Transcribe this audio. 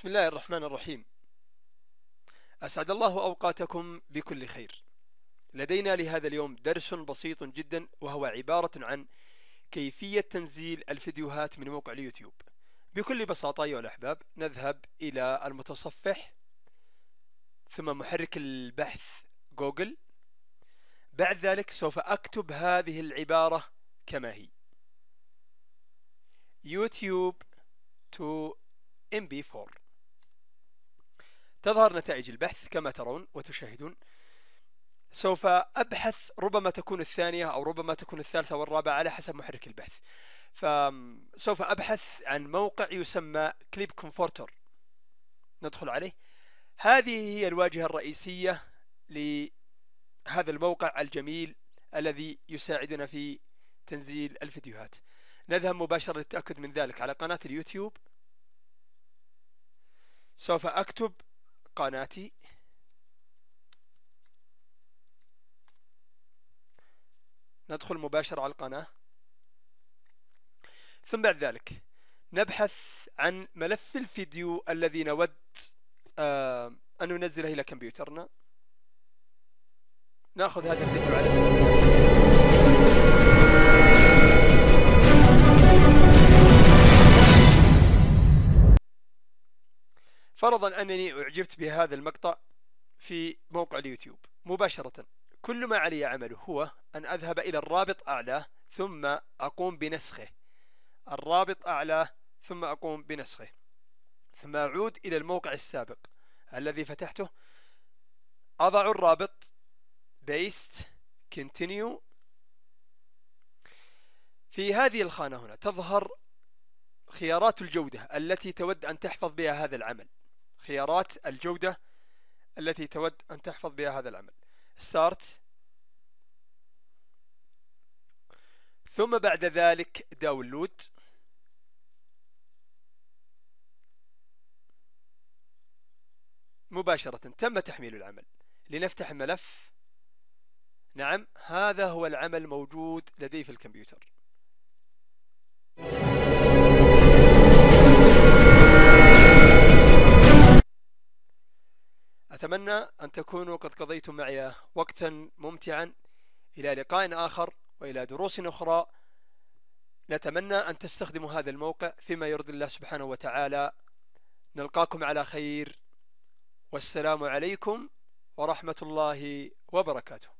بسم الله الرحمن الرحيم أسعد الله أوقاتكم بكل خير لدينا لهذا اليوم درس بسيط جدا وهو عبارة عن كيفية تنزيل الفيديوهات من موقع اليوتيوب بكل بساطة أيها الأحباب نذهب إلى المتصفح ثم محرك البحث جوجل بعد ذلك سوف أكتب هذه العبارة كما هي يوتيوب تو MP4 تظهر نتائج البحث كما ترون وتشاهدون سوف أبحث ربما تكون الثانية أو ربما تكون الثالثة والرابعة على حسب محرك البحث فسوف أبحث عن موقع يسمى كليب كونفورتر ندخل عليه هذه هي الواجهة الرئيسية لهذا الموقع الجميل الذي يساعدنا في تنزيل الفيديوهات نذهب مباشرة للتأكد من ذلك على قناة اليوتيوب سوف أكتب قناتي ندخل مباشرة على القناة ثم بعد ذلك نبحث عن ملف الفيديو الذي نود آه أن ننزله إلى كمبيوترنا ناخذ هذا الفيديو على سبيل فرضا أنني أعجبت بهذا المقطع في موقع اليوتيوب مباشرة كل ما علي عمله هو أن أذهب إلى الرابط أعلاه ثم أقوم بنسخه الرابط أعلاه ثم أقوم بنسخه ثم أعود إلى الموقع السابق الذي فتحته أضع الرابط بيست كنتينيو في هذه الخانة هنا تظهر خيارات الجودة التي تود أن تحفظ بها هذا العمل خيارات الجودة التي تود أن تحفظ بها هذا العمل start ثم بعد ذلك داونلود مباشرة تم تحميل العمل لنفتح الملف نعم هذا هو العمل موجود لدي في الكمبيوتر أتمنى أن تكونوا قد قضيتم معي وقتا ممتعا إلى لقاء آخر وإلى دروس أخرى نتمنى أن تستخدموا هذا الموقع فيما يرضي الله سبحانه وتعالى نلقاكم على خير والسلام عليكم ورحمة الله وبركاته